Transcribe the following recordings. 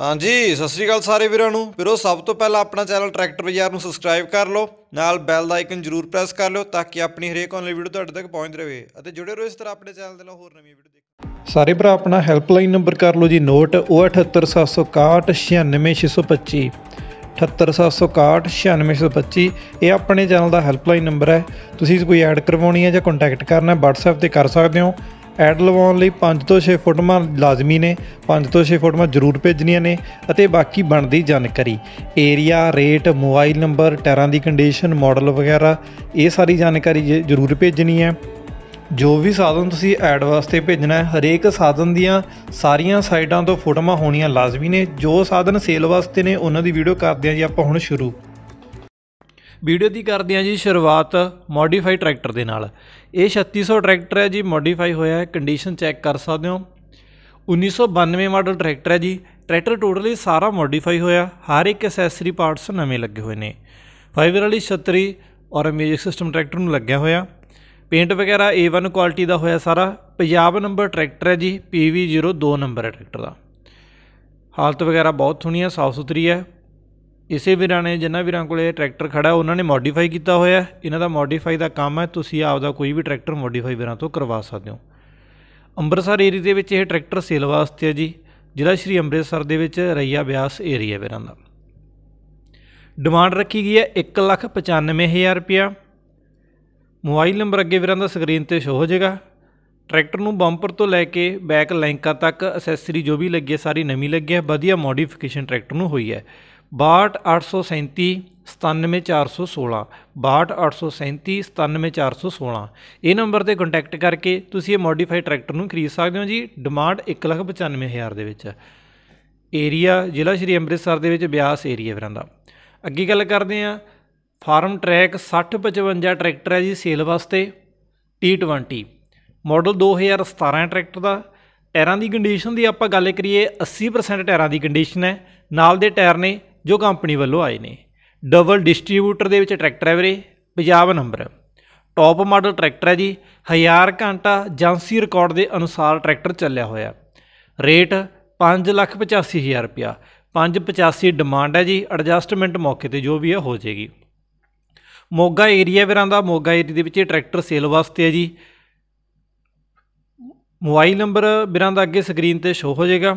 ਹਾਂਜੀ ਸਤਿ ਸ੍ਰੀ ਅਕਾਲ ਸਾਰੇ ਵੀਰਾਂ ਨੂੰ ਵੀਰੋ ਸਭ ਤੋਂ ਪਹਿਲਾਂ ਆਪਣਾ ਚੈਨਲ ਟਰੈਕਟਰ ਬਾਜ਼ਾਰ ਨੂੰ ਸਬਸਕ੍ਰਾਈਬ ਕਰ ਲਓ ਨਾਲ ਬੈਲ ਦਾ ਆਈਕਨ ਜ਼ਰੂਰ ਪ੍ਰੈਸ ਕਰ ਲਓ ਤਾਂ ਕਿ ਆਪਣੀ ਹਰੇਕ ਆਨਲਾਈਨ ਵੀਡੀਓ ਤੁਹਾਡੇ ਤੱਕ ਪਹੁੰਚਦੀ ਰਹੇ ਅਤੇ ਜੁੜੇ ਰਹੋ ਇਸ ਤਰ੍ਹਾਂ ਆਪਣੇ ਚੈਨਲ ਦੇ ਨਾਲ ਹੋਰ ਨਵੀਆਂ ਵੀਡੀਓ ਦੇਖੋ ਸਾਰੇ ਭਰਾ ਆਪਣਾ ਹੈਲਪਲਾਈਨ ਨੰਬਰ ਕਰ ਲਓ ਜੀ ਨੋਟ 07876196625 7876196625 ਇਹ ਆਪਣੇ ਚੈਨਲ ਦਾ ਹੈਲਪਲਾਈਨ ਨੰਬਰ ਹੈ ਤੁਸੀਂ ਕੋਈ ਐਡ ਕਰਵਾਉਣੀ ਹੈ ਜਾਂ ਕੰਟੈਕਟ ਕਰਨਾ ਹੈ WhatsApp ਤੇ ਕਰ ਸਕਦੇ ਹੋ ਐਡ ਲਵਾਉਣ ਲਈ 5 ਤੋਂ 6 ਫੋਟੋਆਂ ਲਾਜ਼ਮੀ ਨੇ 5 ਤੋਂ 6 ਫੋਟੋਆਂ ਜ਼ਰੂਰ ਭੇਜਣੀਆਂ ਨੇ ਅਤੇ ਬਾਕੀ ਬਣਦੀ ਜਾਣਕਾਰੀ ਏਰੀਆ ਰੇਟ ਮੋਬਾਈਲ ਨੰਬਰ ਟਾਇਰਾਂ ਦੀ ਕੰਡੀਸ਼ਨ ਮਾਡਲ ਵਗੈਰਾ ਇਹ ਸਾਰੀ ਜਾਣਕਾਰੀ ਜ਼ਰੂਰ ਭੇਜਣੀ ਹੈ ਜੋ ਵੀ ਸਾਧਨ ਤੁਸੀਂ ਐਡ ਵਾਸਤੇ ਭੇਜਣਾ ਹੈ ਹਰੇਕ ਸਾਧਨ ਦੀਆਂ ਸਾਰੀਆਂ ਸਾਈਡਾਂ ਤੋਂ ਫੋਟੋਆਂ ਹੋਣੀਆਂ ਲਾਜ਼ਮੀ ਨੇ ਜੋ ਸਾਧਨ ਸੇਲ ਵਾਸਤੇ ਨੇ ਉਹਨਾਂ ਦੀ ਵੀਡੀਓ ਕਰਦੇ ਆਂ ਜੀ ਆਪਾਂ ਹੁਣ ਸ਼ੁਰੂ ਵੀਡੀਓ ਦੀ ਕਰਦੇ ਆ ਜੀ ਸ਼ੁਰੂਆਤ ਮੋਡੀਫਾਈ ਟਰੈਕਟਰ ਦੇ ਨਾਲ ਇਹ 3600 ਟਰੈਕਟਰ ਹੈ ਜੀ ਮੋਡੀਫਾਈ ਹੋਇਆ ਹੈ ਕੰਡੀਸ਼ਨ ਚੈੱਕ ਕਰ ਸਕਦੇ ਹੋ 1992 ਮਾਡਲ ਟਰੈਕਟਰ ਹੈ ਜੀ ਟਰੈਕਟਰ ਟੋਟਲੀ ਸਾਰਾ ਮੋਡੀਫਾਈ ਹੋਇਆ ਹਰ ਇੱਕ ਐਕਸੈਸਰੀ ਪਾਰਟਸ ਨਵੇਂ ਲੱਗੇ ਹੋਏ ਨੇ ਫਾਈਬਰ ਵਾਲੀ ਛਤਰੀ ਔਰ ਮਿਊਜ਼ਿਕ ਸਿਸਟਮ ਟਰੈਕਟਰ ਨੂੰ ਲੱਗਿਆ ਹੋਇਆ ਪੇਂਟ ਵਗੈਰਾ A1 ਕੁਆਲਿਟੀ ਦਾ ਹੋਇਆ ਸਾਰਾ ਪੰਜਾਬ ਨੰਬਰ ਟਰੈਕਟਰ ਹੈ ਜੀ PV02 ਨੰਬਰ ਹੈ ਟਰੈਕਟਰ ਦਾ ਹਾਲਤ ਵਗੈਰਾ ਬਹੁਤ ਸੁਣੀ ਹੈ ਸਾਫ ਸੁਥਰੀ ਹੈ ਇਸੇ ਵੀਰਾਂ ਨੇ ਜਿੰਨਾ ਵੀਰਾਂ ਕੋਲੇ ਟਰੈਕਟਰ ਖੜਾ ਉਹਨਾਂ ਨੇ ਮੋਡੀਫਾਈ ਕੀਤਾ ਹੋਇਆ ਇਹਨਾਂ ਦਾ ਮੋਡੀਫਾਈ ਦਾ ਕੰਮ ਹੈ ਤੁਸੀਂ ਆਪ ਦਾ ਕੋਈ ਵੀ ਟਰੈਕਟਰ ਮੋਡੀਫਾਈ ਵੀਰਾਂ ਤੋਂ ਕਰਵਾ ਸਕਦੇ ਹੋ ਅੰਮ੍ਰਿਤਸਰ ਏਰੀਆ ਦੇ ਵਿੱਚ ਇਹ ਟਰੈਕਟਰ ਸੇਲ ਵਾਸਤੇ ਹੈ ਜੀ ਜਿਹੜਾ ਸ਼੍ਰੀ ਅੰਮ੍ਰਿਤਸਰ ਦੇ ਵਿੱਚ ਰਈਆ ਬਿਆਸ ਏਰੀਆ ਵੀਰਾਂ ਦਾ ਡਿਮਾਂਡ ਰੱਖੀ ਗਈ ਹੈ 195000 ਰੁਪਿਆ ਮੋਬਾਈਲ ਨੰਬਰ ਅੱਗੇ ਵੀਰਾਂ ਦਾ ਸਕਰੀਨ ਤੇ ਸ਼ੋ ਹੋ ਜਾਏਗਾ ਟਰੈਕਟਰ ਨੂੰ ਬੰਪਰ ਤੋਂ ਲੈ ਕੇ ਬੈਕ ਲੈਂਕਾਂ ਤੱਕ ਐਕਸੈਸਰੀ ਜੋ ਵੀ ਲੱਗੀ ਹੈ ਸਾਰੀ ਨਵੀਂ ਲੱਗੀ ਹੈ ਵਧੀਆ ਮੋਡੀਫਿਕੇਸ਼ਨ ਟਰੈਕਟਰ ਨੂੰ ਹੋਈ ਹੈ 62837 97416 62837 ਇਹ ਨੰਬਰ ਤੇ ਕੰਟੈਕਟ ਕਰਕੇ ਤੁਸੀਂ ਇਹ ਮੋਡੀਫਾਈਡ ਟਰੈਕਟਰ ਨੂੰ ਖਰੀਦ ਸਕਦੇ ਹੋ ਜੀ ਡਿਮਾਂਡ 195000 ਦੇ ਵਿੱਚ ਏਰੀਆ ਜ਼ਿਲ੍ਹਾ ਸ਼੍ਰੀ ਅੰਮ੍ਰਿਤਸਰ ਦੇ ਵਿੱਚ ਬਿਆਸ ਏਰੀਆ ਵੀਰਾਂ ਦਾ ਅੱਗੇ ਗੱਲ ਕਰਦੇ ਆ ਫਾਰਮ ਟਰੈਕ 6055 ਟਰੈਕਟਰ ਹੈ ਜੀ ਸੇਲ ਵਾਸਤੇ T20 ਮਾਡਲ 2017 ਟਰੈਕਟਰ ਦਾ ਟਾਇਰਾਂ ਦੀ ਕੰਡੀਸ਼ਨ ਦੀ ਆਪਾਂ ਗੱਲ ਕਰੀਏ 80% ਟਾਇਰਾਂ ਦੀ ਕੰਡੀਸ਼ਨ ਹੈ ਨਾਲ ਦੇ ਟਾਇਰ ਨੇ ਜੋ ਕੰਪਨੀ ਵੱਲੋਂ ਆਏ ਨੇ ਡਬਲ ਡਿਸਟ੍ਰੀਬਿਊਟਰ ਦੇ ਵਿੱਚ ਟਰੈਕਟਰ ਹੈ ਵੀਰੇ Punjab number top model tractor ਹੈ ਜੀ 1000 ਘੰਟਾ ਜਾਂਸੀ ਰਿਕਾਰਡ ਦੇ ਅਨੁਸਾਰ ਟਰੈਕਟਰ ਚੱਲਿਆ ਹੋਇਆ ਰੇਟ 585000 ਰੁਪਿਆ 585 ਡਿਮਾਂਡ ਹੈ ਜੀ ਐਡਜਸਟਮੈਂਟ ਮੌਕੇ ਤੇ ਜੋ ਵੀ ਹੈ ਹੋ ਜਾਏਗੀ ਮੋਗਾ ਏਰੀਆ ਵੀਰਾਂ ਦਾ ਮੋਗਾ ਏਰੀਆ ਦੇ ਵਿੱਚ ਇਹ ਟਰੈਕਟਰ ਸੇਲ ਵਾਸਤੇ ਹੈ ਜੀ ਮੋਬਾਈਲ ਨੰਬਰ ਵੀਰਾਂ ਦਾ ਅੱਗੇ ਸਕਰੀਨ ਤੇ ਸ਼ੋ ਹੋ ਜਾਏਗਾ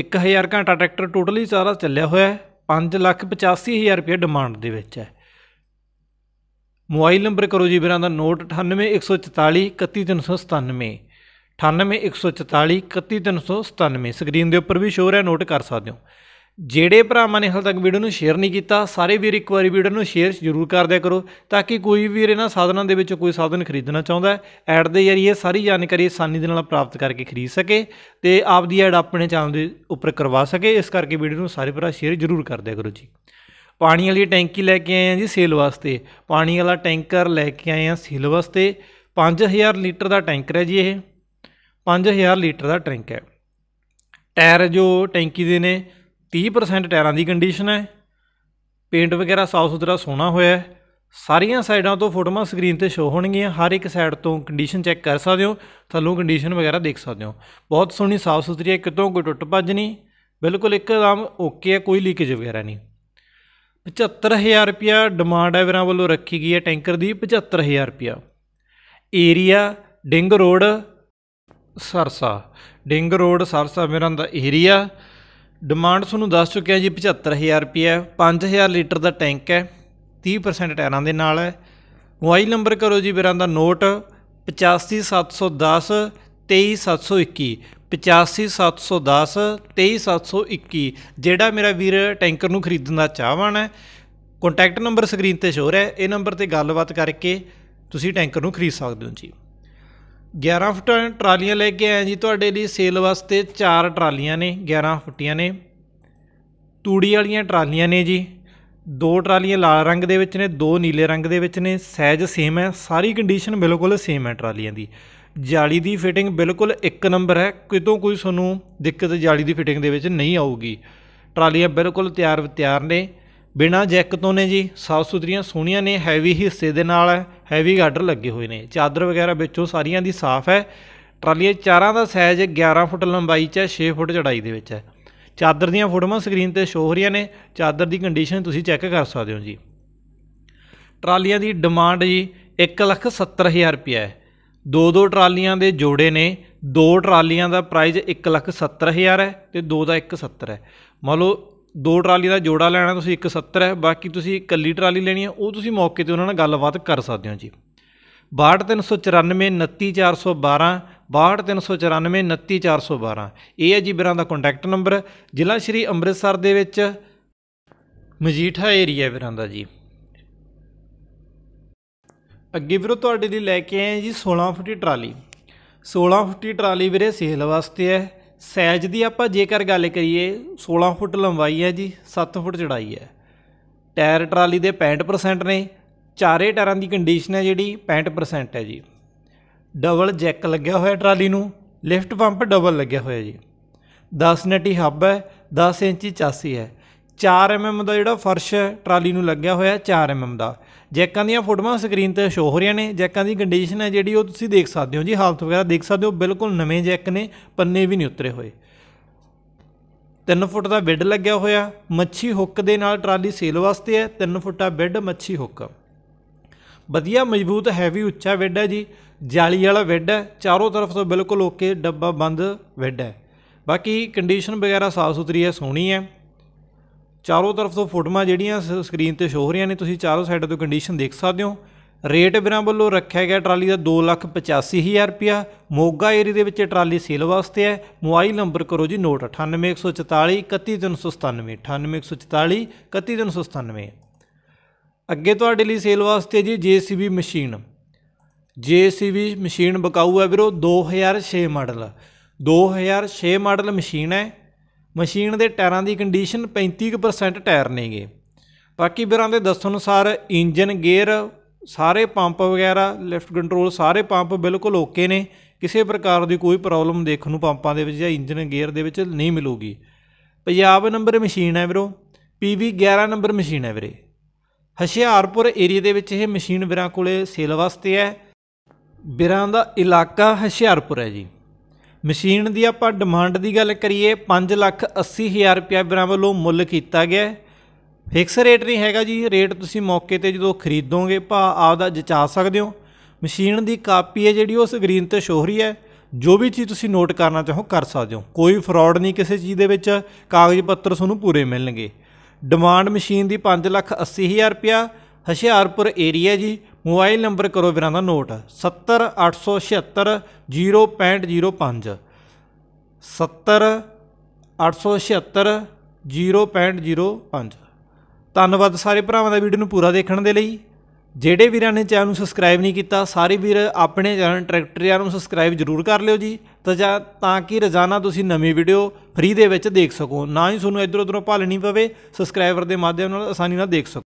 1000 ਘੰਟਾ ਟਰੈਕਟਰ ਟੋਟਲੀ ਸਾਰਾ ਚੱਲਿਆ ਹੋਇਆ ਹੈ 585000 ਰੁਪਏ ਡਿਮਾਂਡ ਦੇ ਵਿੱਚ ਹੈ ਮੋਬਾਈਲ ਨੰਬਰ ਕਰੋ ਜੀ ਵੀਰਾਂ ਦਾ ਨੋਟ 9814431397 9814431397 ਸਕਰੀਨ ਦੇ ਉੱਪਰ ਵੀ ਸ਼ੋਰ ਹੈ ਨੋਟ ਕਰ ਸਕਦੇ ਹੋ ਜਿਹੜੇ ਭਰਾਵਾਂ ਨੇ ਹਾਲ ਤੱਕ ਵੀਡੀਓ ਨੂੰ ਸ਼ੇਅਰ ਨਹੀਂ ਕੀਤਾ ਸਾਰੇ ਵੀਰ ਇੱਕ ਵਾਰੀ ਵੀਡੀਓ ਨੂੰ ਸ਼ੇਅਰ ਜ਼ਰੂਰ ਕਰ ਦਿਆ ਕਰੋ ਤਾਂ ਕਿ ਕੋਈ ਵੀਰ ਇਹਨਾਂ ਸਾਧਨਾਂ ਦੇ ਵਿੱਚੋਂ ਕੋਈ ਸਾਧਨ ਖਰੀਦਣਾ ਚਾਹੁੰਦਾ ਐਡ ਦੇ ਜ਼ਰੀਏ ਸਾਰੀ ਜਾਣਕਾਰੀ ਆਸਾਨੀ ਦੇ ਨਾਲ ਪ੍ਰਾਪਤ ਕਰਕੇ ਖਰੀਦ ਸਕੇ ਤੇ ਆਪ ਦੀ ਐਡ ਆਪਣੇ ਚੈਨਲ ਦੇ ਉੱਪਰ ਕਰਵਾ ਸਕੇ ਇਸ ਕਰਕੇ ਵੀਡੀਓ ਨੂੰ ਸਾਰੇ ਭਰਾ ਸ਼ੇਅਰ ਜ਼ਰੂਰ ਕਰ ਦਿਆ ਕਰੋ ਜੀ ਪਾਣੀ ਵਾਲੀ ਟੈਂਕੀ ਲੈ ਕੇ ਆਏ ਆ ਜੀ ਸੇਲ ਵਾਸਤੇ ਪਾਣੀ ਵਾਲਾ ਟੈਂਕਰ ਲੈ ਕੇ ਆਏ ਆ ਸੇਲ ਵਾਸਤੇ 5000 ਲੀਟਰ ਦਾ ਟੈਂਕਰ ਹੈ ਜੀ ਇਹ 5000 ਲੀਟਰ ਦਾ ਟੈਂਕ ਹੈ ਟਾਇਰ ਜੋ ਟੈਂਕੀ ਦੇ ਨੇ 30% ਟਾਇਰਾਂ ਦੀ ਕੰਡੀਸ਼ਨ ਹੈ ਪੇਂਟ ਵਗੈਰਾ ਸਾਫ ਸੁਥਰਾ ਸੋਨਾ ਹੋਇਆ ਹੈ ਸਾਰੀਆਂ ਸਾਈਡਾਂ ਤੋਂ ਫੋਟੋਆਂ ਸਕਰੀਨ ਤੇ ਸ਼ੋ ਹੋਣਗੀਆਂ ਹਰ ਇੱਕ ਸਾਈਡ ਤੋਂ ਕੰਡੀਸ਼ਨ ਚੈੱਕ ਕਰ ਸਕਦੇ ਹੋ ਥੱਲੋਂ ਕੰਡੀਸ਼ਨ ਵਗੈਰਾ ਦੇਖ ਸਕਦੇ ਹੋ ਬਹੁਤ ਸੋਹਣੀ ਸਾਫ ਸੁਥਰੀ ਹੈ ਕਿਤੋਂ ਕੋਈ ਟੁੱਟ ਭੱਜ ਨਹੀਂ ਬਿਲਕੁਲ ਇੱਕਦਮ ਓਕੇ ਹੈ ਕੋਈ ਲੀਕੇਜ ਵਗੈਰਾ ਨਹੀਂ 75000 ਰੁਪਿਆ ਡਿਮਾਂਡ ਹੈ ਵੀਰਾਂ ਵੱਲੋਂ ਰੱਖੀ ਗਈ ਹੈ ਟੈਂਕਰ ਦੀ 75000 ਰੁਪਿਆ area Ding road Sirsa Ding road Sirsa ਮੇਰਾ ਦਾ ਏਰੀਆ ਡਿਮਾਂਡ ਤੁਹਾਨੂੰ ਦੱਸ ਚੁੱਕਿਆ ਜੀ 75000 ਰੁਪਏ 5000 ਲੀਟਰ ਦਾ ਟੈਂਕ ਹੈ 30% ਟਾਇਰਾਂ ਦੇ ਨਾਲ ਹੈ ਮੋਬਾਈਲ ਨੰਬਰ ਕਰੋ ਜੀ ਵੀਰਾਂ ਦਾ ਨੋਟ 85710 23721 85710 23721 ਜਿਹੜਾ ਮੇਰਾ ਵੀਰ ਟੈਂਕਰ ਨੂੰ ਖਰੀਦਣ ਦਾ ਚਾਹਵਾਨ ਹੈ ਕੰਟੈਕਟ ਨੰਬਰ ਸਕਰੀਨ ਤੇ ਰਿਹਾ ਹੈ ਇਹ ਨੰਬਰ ਤੇ ਗੱਲਬਾਤ ਕਰਕੇ ਤੁਸੀਂ ਟੈਂਕਰ ਨੂੰ ਖਰੀਦ ਸਕਦੇ ਹੋ ਜੀ 11 ਫੁੱਟ ਟਰਾਲੀਆਂ ਲੈ ਕੇ ਆਏ ਜੀ ਤੁਹਾਡੇ ਲਈ ਸੇਲ ਵਾਸਤੇ ਚਾਰ ਟਰਾਲੀਆਂ ਨੇ 11 ਫੁੱਟੀਆਂ ਨੇ ਤੂੜੀ ਵਾਲੀਆਂ ਟਰਾਲੀਆਂ ਨੇ ਜੀ ਦੋ ਟਰਾਲੀਆਂ ਲਾਲ ਰੰਗ ਦੇ ਵਿੱਚ ਨੇ ਦੋ ਨੀਲੇ ਰੰਗ ਦੇ ਵਿੱਚ ਨੇ ਸਾਈਜ਼ ਸੇਮ ਹੈ ਸਾਰੀ ਕੰਡੀਸ਼ਨ ਬਿਲਕੁਲ ਸੇਮ ਹੈ ਟਰਾਲੀਆਂ ਦੀ ਜਾਲੀ ਦੀ ਫਿਟਿੰਗ ਬਿਲਕੁਲ ਇੱਕ ਨੰਬਰ ਹੈ ਕਿਤੋਂ ਕੋਈ ਤੁਹਾਨੂੰ ਦਿੱਕਤ ਜਾਲੀ ਦੀ ਫਿਟਿੰਗ ਦੇ ਵਿੱਚ ਨਹੀਂ ਆਊਗੀ ਟਰਾਲੀਆਂ ਬਿਲਕੁਲ ਤਿਆਰ ਤਿਆਰ ਨੇ ਬਿਨਾ ਜੈਕ ਤੋਂ ਨੇ ਜੀ ਸਾਫ ਸੁਧਰੀਆਂ ਸੋਹਣੀਆਂ ਨੇ ਹੈਵੀ ਹਿੱਸੇ ਦੇ ਨਾਲ ਹੈਵੀ ਗਾਰਡਰ ਲੱਗੇ ਹੋਏ ਨੇ ਚਾਦਰ ਵਗੈਰਾ ਵਿੱਚੋਂ ਸਾਰੀਆਂ ਦੀ ਸਾਫ ਹੈ ਟਰਾਲੀਆਂ ਚਾਰਾਂ ਦਾ ਸਾਈਜ਼ 11 ਫੁੱਟ ਲੰਬਾਈ 'ਚ ਹੈ 6 ਫੁੱਟ ਚੜਾਈ ਦੇ ਵਿੱਚ ਹੈ ਚਾਦਰ ਦੀਆਂ ਫੋਟੋਆਂ ਸਕਰੀਨ ਤੇ ਸ਼ੋ ਹੋ ਰਹੀਆਂ ਨੇ ਚਾਦਰ ਦੀ ਕੰਡੀਸ਼ਨ ਤੁਸੀਂ ਚੈੱਕ ਕਰ ਸਕਦੇ ਹੋ ਜੀ ਟਰਾਲੀਆਂ ਦੀ ਡਿਮਾਂਡ ਜੀ 1,70,000 ਰੁਪਏ ਹੈ ਦੋ ਦੋ ਟਰਾਲੀਆਂ ਦੇ ਜੋੜੇ ਨੇ ਦੋ ਟਰਾਲੀਆਂ ਦਾ ਪ੍ਰਾਈਸ 1,70,000 ਹੈ ਤੇ ਦੋ ਦਾ 1,70 ਹੈ ਮੰਨ ਲਓ ਦੋ ਟਰਾਲੀ ਦਾ ਜੋੜਾ ਲੈਣਾ ਤੁਸੀਂ 170 ਹੈ ਬਾਕੀ ਤੁਸੀਂ ਇਕੱਲੀ ਟਰਾਲੀ ਲੈਣੀ ਹੈ ਉਹ ਤੁਸੀਂ ਮੌਕੇ ਤੇ ਉਹਨਾਂ ਨਾਲ ਗੱਲਬਾਤ ਕਰ ਸਕਦੇ ਹੋ ਜੀ 6234929412 ਇਹ ਹੈ ਜੀ ਵੀਰਾਂ ਦਾ ਕੰਟੈਕਟ ਨੰਬਰ ਜ਼ਿਲ੍ਹਾ ਸ਼੍ਰੀ ਅੰਮ੍ਰਿਤਸਰ ਦੇ ਵਿੱਚ ਮਜੀਠਾ ਏਰੀਆ ਵੀਰਾਂ ਦਾ ਜੀ ਅੱਗੇ ਵੀਰੋ ਤੁਹਾਡੇ ਲਈ ਲੈ ਕੇ ਆਏ ਜੀ 16 ਫੁੱਟੀ ਟਰਾਲੀ 16 ਫੁੱਟੀ ਟਰਾਲੀ ਵੀਰੇ ਸੇਲ ਵਾਸਤੇ ਹੈ ਸਾਈਜ਼ ਦੀ ਆਪਾਂ ਜੇਕਰ ਗੱਲ ਕਰੀਏ 16 ਫੁੱਟ ਲੰਬਾਈ ਹੈ ਜੀ 7 ਫੁੱਟ ਚੜਾਈ ਹੈ ਟਾਇਰ ਟਰਾਲੀ ਦੇ 65% ਨੇ ਚਾਰੇ ਟਾਇਰਾਂ ਦੀ ਕੰਡੀਸ਼ਨ ਹੈ ਜਿਹੜੀ 65% ਹੈ ਜੀ ਡਬਲ ਜੈਕ ਲੱਗਿਆ ਹੋਇਆ ਟਰਾਲੀ ਨੂੰ ਲਿਫਟ ਪੰਪ ਡਬਲ ਲੱਗਿਆ ਹੋਇਆ ਜੀ 10 ਨਟੀ ਹੱਬ ਹੈ 10 ਇੰਚੀ ਚਾਸੀ ਹੈ 4 mm ਦਾ ਜਿਹੜਾ ਫਰਸ਼ ਹੈ ਟਰਾਲੀ ਨੂੰ ਲੱਗਿਆ ਹੋਇਆ 4 mm ਦਾ ਜੈਕਾਂ ਦੀਆਂ ਫੋਟੋਆਂ ਸਕਰੀਨ ਤੇ ਸ਼ੋ ਹੋ ਰਹੀਆਂ ਨੇ ਜੈਕਾਂ ਦੀ ਕੰਡੀਸ਼ਨ ਹੈ ਜਿਹੜੀ ਉਹ ਤੁਸੀਂ ਦੇਖ ਸਕਦੇ ਹੋ ਜੀ ਹਾਲਤ ਵਗੈਰਾ ਦੇਖ ਸਕਦੇ ਹੋ ਬਿਲਕੁਲ ਨਵੇਂ ਜੈਕ ਨੇ ਪੰਨੇ ਵੀ ਨਹੀਂ ਉਤਰੇ ਹੋਏ 3 ਫੁੱਟ ਦਾ ਬੈੱਡ ਲੱਗਿਆ ਹੋਇਆ ਮੱਛੀ ਹੁੱਕ ਦੇ ਨਾਲ ਟਰਾਲੀ ਸੇਲ ਵਾਸਤੇ ਹੈ 3 ਫੁੱਟਾ ਬੈੱਡ ਮੱਛੀ ਹੁੱਕ ਵਧੀਆ ਮਜ਼ਬੂਤ ਹੈਵੀ ਉੱਚਾ ਬੈੱਡ ਹੈ ਜੀ ਜਾਲੀ ਵਾਲਾ ਬੈੱਡ ਹੈ ਚਾਰੋਂ ਤਰਫ ਤੋਂ ਬਿਲਕੁਲ ਓਕੇ ਡੱਬਾ ਬੰਦ ਬੈੱਡ ਹੈ ਬਾਕੀ ਕੰਡੀਸ਼ਨ ਵਗੈਰਾ ਸਾਫ ਸੁਥਰੀ ਹੈ ਸੋਹਣੀ ਹੈ ਚਾਰੋਂ ਤਰਫ ਤੋਂ ਫੋਟੋਆਂ ਜਿਹੜੀਆਂ ਸਕਰੀਨ ਤੇ ਸ਼ੋ ਹੋ ਰਹੀਆਂ ਨੇ ਤੁਸੀਂ ਚਾਰੋਂ ਸਾਈਡਾਂ ਤੋਂ ਕੰਡੀਸ਼ਨ ਦੇਖ ਸਕਦੇ ਹੋ ਰੇਟ ਬਿਰਾਂ ਵੱਲੋਂ ਰੱਖਿਆ ਗਿਆ ਟਰਾਲੀ ਦਾ 285000 ਰੁਪਿਆ ਮੋਗਾ ਏਰੀ ਦੇ ਵਿੱਚ ਟਰਾਲੀ ਸੇਲ ਵਾਸਤੇ ਹੈ ਮੋਬਾਈਲ ਨੰਬਰ ਕਰੋ ਜੀ ਨੋਟ 98144 31397 ਅੱਗੇ ਤੁਹਾਡੇ ਲਈ ਸੇਲ ਵਾਸਤੇ ਜੀ ਜੀਸੀਬੀ ਮਸ਼ੀਨ ਜੀਸੀਬੀ ਮਸ਼ੀਨ ਬਕਾਊ ਹੈ ਵੀਰੋ 2006 ਮਾਡਲ 2006 ਮਾਡਲ ਮਸ਼ੀਨ ਹੈ ਮਸ਼ੀਨ ਦੇ ਟਾਇਰਾਂ ਦੀ ਕੰਡੀਸ਼ਨ 35% ਟਾਇਰ ਨੇਗੇ ਬਾਕੀ ਵੀਰਾਂ ਦੇ ਦੱਸਣ ਅਨੁਸਾਰ ਇੰਜਨ ਗੇਅਰ ਸਾਰੇ ਪੰਪ ਵਗੈਰਾ ਲਿਫਟ ਕੰਟਰੋਲ ਸਾਰੇ ਪੰਪ ਬਿਲਕੁਲ ਓਕੇ ਨੇ ਕਿਸੇ ਪ੍ਰਕਾਰ ਦੀ ਕੋਈ ਪ੍ਰੋਬਲਮ ਦੇਖਣ ਨੂੰ ਪੰਪਾਂ ਦੇ ਵਿੱਚ ਜਾਂ ਇੰਜਨ ਗੇਅਰ ਦੇ ਵਿੱਚ ਨਹੀਂ ਮਿਲੂਗੀ ਪੰਜਾਬ ਨੰਬਰ ਮਸ਼ੀਨ ਹੈ ਵੀਰੋ ਪੀਵੀ 11 ਨੰਬਰ ਮਸ਼ੀਨ ਹੈ ਵੀਰੇ ਹਸ਼ਿਆਰਪੁਰ ਏਰੀਆ ਦੇ ਵਿੱਚ ਇਹ ਮਸ਼ੀਨ ਵੀਰਾਂ ਕੋਲੇ ਸੇਲ ਵਾਸਤੇ ਹੈ ਵੀਰਾਂ ਦਾ ਇਲਾਕਾ ਹਸ਼ਿਆਰਪੁਰ ਹੈ ਜੀ ਮਸ਼ੀਨ ਦੀ ਆਪਾਂ ਡਿਮਾਂਡ ਦੀ ਗੱਲ ਕਰੀਏ 5 ਲੱਖ 80 ਹਜ਼ਾਰ ਰੁਪਏ ਬਰਾਂ ਵੱਲੋਂ ਮੁੱਲ ਕੀਤਾ ਗਿਆ ਫਿਕਸ ਰੇਟ ਨਹੀਂ ਹੈਗਾ ਜੀ ਰੇਟ ਤੁਸੀਂ ਮੌਕੇ ਤੇ ਜਦੋਂ ਖਰੀਦੋਗੇ ਭਾ ਆਪਦਾ ਜਚਾ ਸਕਦੇ ਹੋ ਮਸ਼ੀਨ ਦੀ ਕਾਪੀ ਹੈ ਜਿਹੜੀ ਉਹ ਸਕਰੀਨ ਤੇ ਸ਼ੋ ਰਹੀ ਹੈ ਜੋ ਵੀ ਚੀਜ਼ ਤੁਸੀਂ ਨੋਟ ਕਰਨਾ ਚਾਹੋ ਕਰ ਸਕਦੇ ਹੋ ਕੋਈ ਫਰਾਡ ਨਹੀਂ ਕਿਸੇ ਚੀਜ਼ ਦੇ ਵਿੱਚ ਕਾਗਜ਼ ਪੱਤਰ ਤੁਹਾਨੂੰ ਪੂਰੇ ਮਿਲਣਗੇ ਡਿਮਾਂਡ ਮਸ਼ੀਨ ਦੀ 5 ਲੱਖ 80 ਹਜ਼ਾਰ ਰੁਪਿਆ ਹਸ਼ਿਆਰਪੁਰ ਏਰੀਆ ਜੀ ਮੋਬਾਈਲ ਨੰਬਰ ਕਰੋ ਵੀਰਾਂ ਦਾ ਨੋਟ 7087606505 70876065 ਧੰਨਵਾਦ ਸਾਰੇ ਭਰਾਵਾਂ ਦਾ ਵੀਡੀਓ ਨੂੰ ਪੂਰਾ ਦੇਖਣ ਦੇ ਲਈ ਜਿਹੜੇ ਵੀਰਾਂ ਨੇ ਚੈਨਲ ਨੂੰ ਸਬਸਕ੍ਰਾਈਬ ਨਹੀਂ ਕੀਤਾ ਸਾਰੇ ਵੀਰ ਆਪਣੇ ਚੈਨਲ ਟਰੈਕਟਰਿਆਂ ਨੂੰ ਸਬਸਕ੍ਰਾਈਬ ਜ਼ਰੂਰ ਕਰ ਲਿਓ ਜੀ ਤਾਂ ਤਾਂ ਕਿ ਰੋਜ਼ਾਨਾ ਤੁਸੀਂ ਨਵੀਂ ਵੀਡੀਓ ਫ੍ਰੀ ਦੇ ਵਿੱਚ ਦੇਖ ਸਕੋ ਨਾ ਹੀ ਤੁਹਾਨੂੰ ਇਧਰ ਉਧਰੋਂ ਭਾਲਣੀ ਪਵੇ ਸਬਸਕ੍ਰਾਈਬਰ ਦੇ ਮਾਧਿਅਮ ਨਾਲ ਆਸਾਨੀ ਨਾਲ ਦੇਖ ਸਕੋ